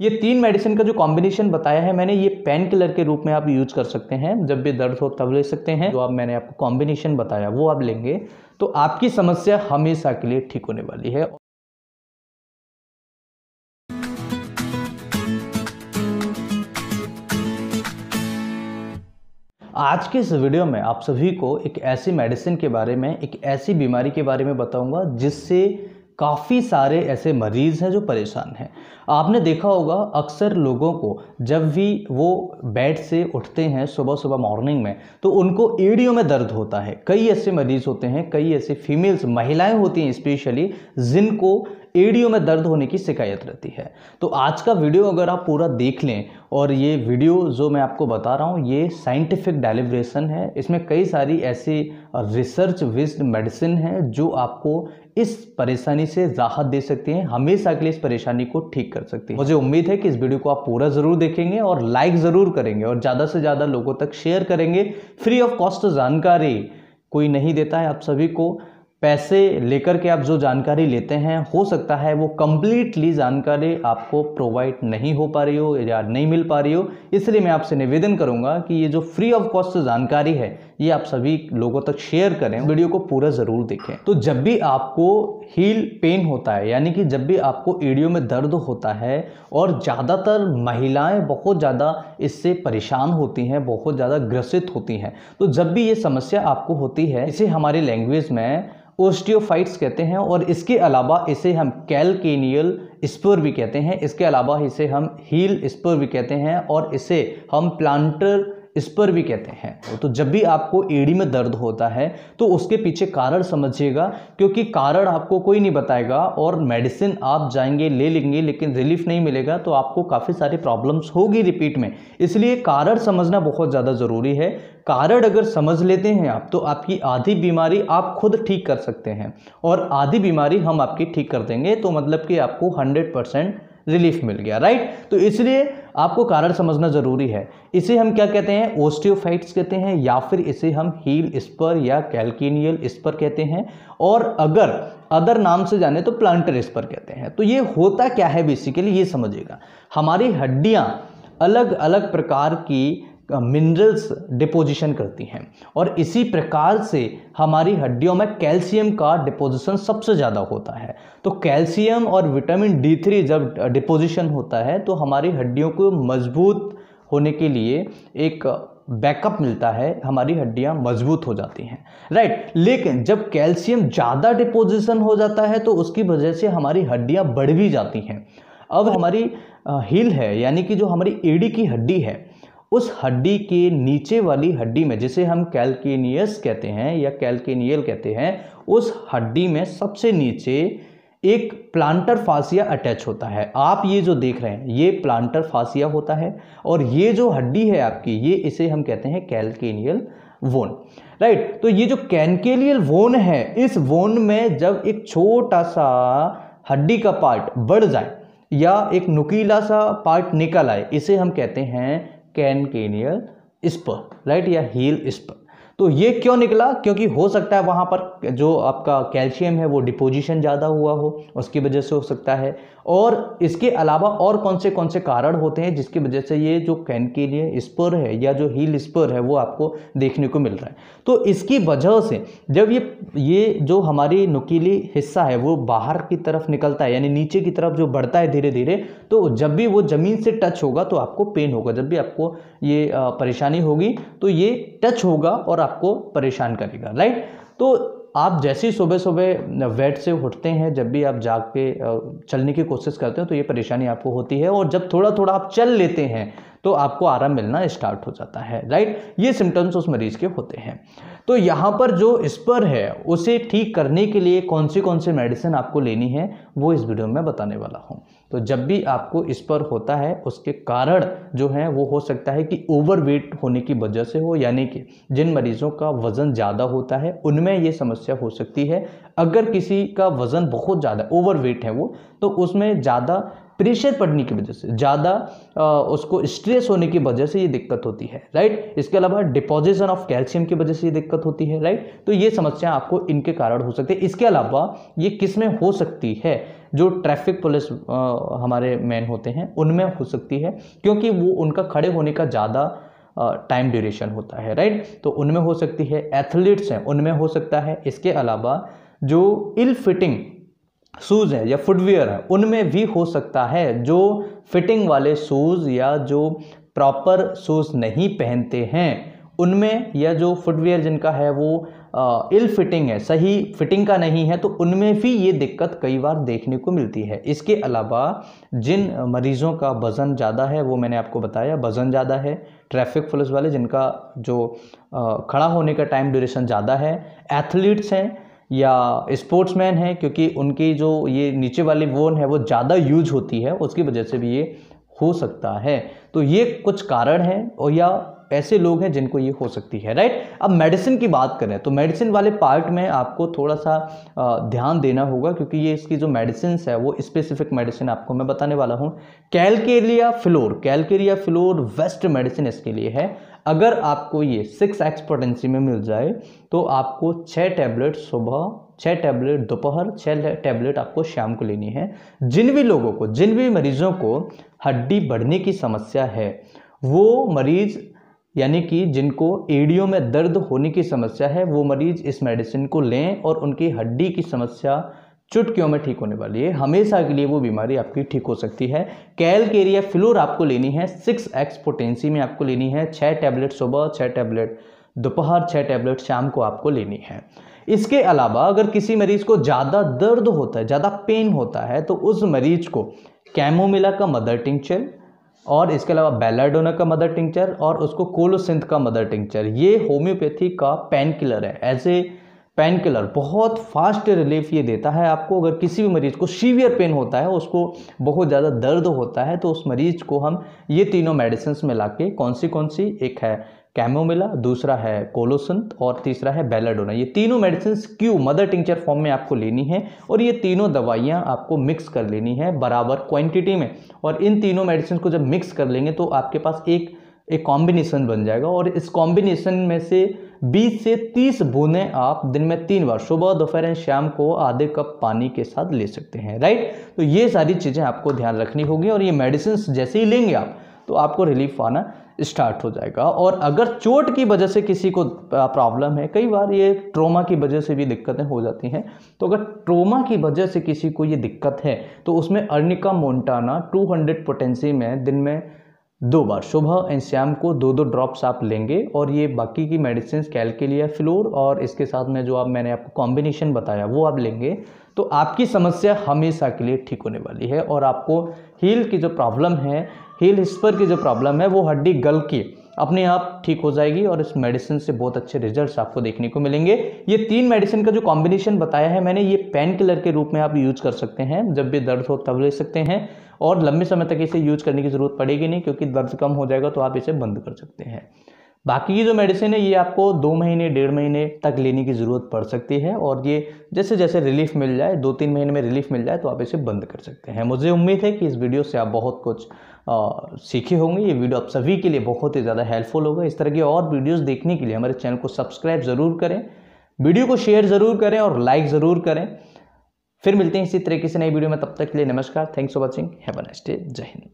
ये तीन मेडिसिन का जो कॉम्बिनेशन बताया है मैंने ये पेन किलर के रूप में आप यूज कर सकते हैं जब भी दर्द हो तब ले सकते हैं जो आप मैंने आपको कॉम्बिनेशन बताया वो आप लेंगे तो आपकी समस्या हमेशा के लिए ठीक होने वाली है आज के इस वीडियो में आप सभी को एक ऐसी मेडिसिन के बारे में एक ऐसी बीमारी के बारे में बताऊंगा जिससे काफ़ी सारे ऐसे मरीज़ हैं जो परेशान हैं आपने देखा होगा अक्सर लोगों को जब भी वो बेड से उठते हैं सुबह सुबह मॉर्निंग में तो उनको एड़ियों में दर्द होता है कई ऐसे मरीज़ होते हैं कई ऐसे फीमेल्स महिलाएं होती हैं स्पेशली जिनको एडियो में दर्द होने की शिकायत रहती है तो आज का वीडियो अगर आप पूरा देख लें और ये वीडियो जो मैं आपको बता रहा हूँ ये साइंटिफिक डेलिब्रेशन है इसमें कई सारी ऐसी रिसर्च विस्ड मेडिसिन है जो आपको इस परेशानी से राहत दे सकती हैं हमेशा के लिए इस परेशानी को ठीक कर सकती है मुझे उम्मीद है कि इस वीडियो को आप पूरा ज़रूर देखेंगे और लाइक ज़रूर करेंगे और ज़्यादा से ज़्यादा लोगों तक शेयर करेंगे फ्री ऑफ कॉस्ट जानकारी कोई नहीं देता है आप सभी को पैसे लेकर के आप जो जानकारी लेते हैं हो सकता है वो कम्प्लीटली जानकारी आपको प्रोवाइड नहीं हो पा रही हो या नहीं मिल पा रही हो इसलिए मैं आपसे निवेदन करूंगा कि ये जो फ्री ऑफ कॉस्ट जानकारी है ये आप सभी लोगों तक शेयर करें वीडियो को पूरा ज़रूर देखें तो जब भी आपको हील पेन होता है यानी कि जब भी आपको ईडियो में दर्द होता है और ज़्यादातर महिलाएं बहुत ज़्यादा इससे परेशान होती हैं बहुत ज़्यादा ग्रसित होती हैं तो जब भी ये समस्या आपको होती है इसे हमारे लैंग्वेज में ओस्टियोफाइट्स कहते हैं और इसके अलावा इसे हम कैलकेनियल स्पोर भी कहते हैं इसके अलावा इसे हम हील स्पोर भी कहते हैं और इसे हम प्लांटर इस पर भी कहते हैं तो जब भी आपको एड़ी में दर्द होता है तो उसके पीछे कारण समझिएगा क्योंकि कारण आपको कोई नहीं बताएगा और मेडिसिन आप जाएंगे ले लेंगे लेकिन रिलीफ नहीं मिलेगा तो आपको काफ़ी सारी प्रॉब्लम्स होगी रिपीट में इसलिए कारण समझना बहुत ज़्यादा ज़रूरी है कारण अगर समझ लेते हैं आप तो आपकी आधी बीमारी आप खुद ठीक कर सकते हैं और आधी बीमारी हम आपकी ठीक कर देंगे तो मतलब कि आपको हंड्रेड परसेंट रिलीफ मिल गया राइट तो इसलिए आपको कारण समझना ज़रूरी है इसे हम क्या कहते हैं ओस्टियोफाइट्स कहते हैं या फिर इसे हम हील स्पर या कैल्किनियल स्पर कहते हैं और अगर अदर नाम से जाने तो प्लांटर स्पर कहते हैं तो ये होता क्या है बेसिकली ये समझिएगा हमारी हड्डियाँ अलग अलग प्रकार की मिनरल्स डिपोजिशन करती हैं और इसी प्रकार से हमारी हड्डियों में कैल्शियम का डिपोजिशन सबसे ज़्यादा होता है तो कैल्शियम और विटामिन डी थ्री जब डिपोजिशन होता है तो हमारी हड्डियों को मजबूत होने के लिए एक बैकअप मिलता है हमारी हड्डियाँ मजबूत हो जाती हैं राइट लेकिन जब कैल्शियम ज़्यादा डिपोजिशन हो जाता है तो उसकी वजह से हमारी हड्डियाँ बढ़ भी जाती हैं अब हमारी हील है यानी कि जो हमारी एड़ी की हड्डी है उस हड्डी के नीचे वाली हड्डी में जिसे हम कैल्केनियस कहते हैं या कैल्केनियल कहते हैं उस हड्डी में सबसे नीचे एक प्लांटर फासिया अटैच होता है आप ये जो देख रहे हैं ये प्लांटर फासिया होता है और ये जो हड्डी है आपकी ये इसे हम कहते हैं कैल्केनियल वोन राइट तो ये जो कैनकेलियल वोन है इस वोन में जब एक छोटा सा हड्डी का पार्ट बढ़ जाए या एक नुकीला सा पार्ट निकल आए इसे हम कहते हैं कैनकेनियल स्पर राइट या हील स्पर तो ये क्यों निकला क्योंकि हो सकता है वहाँ पर जो आपका कैल्शियम है वो डिपोजिशन ज़्यादा हुआ हो उसकी वजह से हो सकता है और इसके अलावा और कौन से कौन से कारण होते हैं जिसकी वजह से ये जो कैन के लिए स्पर है या जो हील स्पर है वो आपको देखने को मिल रहा है तो इसकी वजह से जब ये ये जो हमारी नुकीली हिस्सा है वो बाहर की तरफ निकलता है यानी नीचे की तरफ जो बढ़ता है धीरे धीरे तो जब भी वो ज़मीन से टच होगा तो आपको पेन होगा जब भी आपको ये परेशानी होगी तो ये टच होगा और आपको परेशान करेगा राइट तो आप जैसे ही सुबह सुबह वेट से उठते हैं जब भी आप जाग के चलने की कोशिश करते हैं तो ये परेशानी आपको होती है और जब थोड़ा थोड़ा आप चल लेते हैं तो आपको आराम मिलना स्टार्ट हो जाता है राइट ये सिम्टम्स उस मरीज़ के होते हैं तो यहाँ पर जो स्पर है उसे ठीक करने के लिए कौन सी कौन सी मेडिसिन आपको लेनी है वो इस वीडियो में बताने वाला हूँ तो जब भी आपको इस पर होता है उसके कारण जो है वो हो सकता है कि ओवरवेट होने की वजह से हो यानी कि जिन मरीज़ों का वज़न ज़्यादा होता है उनमें ये समस्या हो सकती है अगर किसी का वज़न बहुत ज़्यादा ओवरवेट है वो तो उसमें ज़्यादा प्रेशर पड़ने की वजह से ज़्यादा उसको स्ट्रेस होने की वजह से ये दिक्कत होती है राइट इसके अलावा डिपोजिशन ऑफ कैल्शियम की वजह से ये दिक्कत होती है राइट तो ये समस्या आपको इनके कारण हो सकती है इसके अलावा ये किस में हो सकती है जो ट्रैफिक पुलिस हमारे मैन होते हैं उनमें हो सकती है क्योंकि वो उनका खड़े होने का ज़्यादा टाइम ड्यूरेशन होता है राइट तो उनमें हो सकती है एथलीट्स हैं उनमें हो सकता है इसके अलावा जो इल फिटिंग शूज़ हैं या फुटवेयर हैं उनमें भी हो सकता है जो फिटिंग वाले शूज़ या जो प्रॉपर शूज़ नहीं पहनते हैं उनमें या जो फुटवेयर जिनका है वो इल फिटिंग है सही फिटिंग का नहीं है तो उनमें भी ये दिक्कत कई बार देखने को मिलती है इसके अलावा जिन मरीज़ों का वज़न ज़्यादा है वो मैंने आपको बताया वज़न ज़्यादा है ट्रैफिक पुलिस वाले जिनका जो आ, खड़ा होने का टाइम ड्यूरेशन ज़्यादा है एथलीट्स हैं या स्पोर्ट्समैन हैं क्योंकि उनकी जो ये नीचे वाली बोन है वो ज़्यादा यूज होती है उसकी वजह से भी ये हो सकता है तो ये कुछ कारण हैं और या ऐसे लोग हैं जिनको ये हो सकती है राइट अब मेडिसिन की बात करें तो मेडिसिन वाले पार्ट में आपको थोड़ा सा ध्यान देना होगा क्योंकि ये इसकी जो मेडिसिन है वो स्पेसिफिक मेडिसिन आपको मैं बताने वाला हूँ calcarea fluor calcarea fluor best medicine इसके लिए है अगर आपको ये सिक्स एक्सपोर्टेंसी में मिल जाए तो आपको छः टैबलेट सुबह छः टैबलेट दोपहर छः टैबलेट आपको शाम को लेनी है जिन भी लोगों को जिन भी मरीजों को हड्डी बढ़ने की समस्या है वो मरीज़ यानी कि जिनको एड़ियों में दर्द होने की समस्या है वो मरीज़ इस मेडिसिन को लें और उनकी हड्डी की समस्या चुटकियों में ठीक होने वाली है हमेशा के लिए वो बीमारी आपकी ठीक हो सकती है कैल एरिया फ्लोर आपको लेनी है सिक्स एक्स पोटेंसी में आपको लेनी है छः टैबलेट सुबह छः टैबलेट दोपहर छः टैबलेट शाम को आपको लेनी है इसके अलावा अगर किसी मरीज़ को ज़्यादा दर्द होता है ज़्यादा पेन होता है तो उस मरीज़ को कैमोमिला का मदर टिंचर और इसके अलावा बेलाडोना का मदर टिंचर और उसको कोलोसिंथ का मदर टिंचर ये होम्योपैथी का पेन किलर है एज ए पेन किलर बहुत फास्ट रिलीफ ये देता है आपको अगर किसी भी मरीज़ को सीवियर पेन होता है उसको बहुत ज़्यादा दर्द होता है तो उस मरीज़ को हम ये तीनों मेडिसिन मिला के कौन सी कौन सी एक है कैमोमिला दूसरा है कोलोसंत और तीसरा है बेलाडोना ये तीनों medicine Q mother tincture form में आपको लेनी है और ये तीनों दवाइयाँ आपको मिक्स कर लेनी है बराबर क्वांटिटी में और इन तीनों मेडिसिन को जब मिक्स कर लेंगे तो आपके पास एक एक कॉम्बिनेशन बन जाएगा और इस कॉम्बिनेशन में से 20 से 30 बूंदें आप दिन में तीन बार सुबह दोपहर एंड शाम को आधे कप पानी के साथ ले सकते हैं राइट तो ये सारी चीज़ें आपको ध्यान रखनी होगी और ये मेडिसिन जैसे ही लेंगे आप तो आपको रिलीफ आना स्टार्ट हो जाएगा और अगर चोट की वजह से किसी को प्रॉब्लम है कई बार ये ट्रोमा की वजह से भी दिक्कतें हो जाती हैं तो अगर ट्रोमा की वजह से किसी को ये दिक्कत है तो उसमें अर्निका मोन्टाना 200 पोटेंसी में दिन में दो बार सुबह एंड शाम को दो दो ड्रॉप्स आप लेंगे और ये बाकी की मेडिसिन कैल के लिए फ्लोर और इसके साथ में जो आप मैंने आपको कॉम्बिनेशन बताया वो आप लेंगे तो आपकी समस्या हमेशा के लिए ठीक होने वाली है और आपको हील की जो प्रॉब्लम है हील हिस्पर की जो प्रॉब्लम है वो हड्डी गल की अपने आप ठीक हो जाएगी और इस मेडिसिन से बहुत अच्छे रिजल्ट्स आपको देखने को मिलेंगे ये तीन मेडिसिन का जो कॉम्बिनेशन बताया है मैंने ये पेन किलर के रूप में आप यूज कर सकते हैं जब भी दर्द हो तब ले सकते हैं और लंबे समय तक इसे यूज करने की ज़रूरत पड़ेगी नहीं क्योंकि दर्द कम हो जाएगा तो आप इसे बंद कर सकते हैं बाकी की जो मेडिसिन है ये आपको दो महीने डेढ़ महीने तक लेने की ज़रूरत पड़ सकती है और ये जैसे जैसे रिलीफ मिल जाए दो तीन महीने में रिलीफ मिल जाए तो आप इसे बंद कर सकते हैं मुझे उम्मीद है कि इस वीडियो से आप बहुत कुछ सीखे होंगे ये वीडियो आप सभी के लिए बहुत ही ज़्यादा हेल्पफुल होगा इस तरह की और वीडियोस देखने के लिए हमारे चैनल को सब्सक्राइब ज़रूर करें वीडियो को शेयर ज़रूर करें और लाइक ज़रूर करें फिर मिलते हैं इसी तरीके से नई वीडियो में तब तक के लिए नमस्कार thanks for watching have a nice day जय हिंद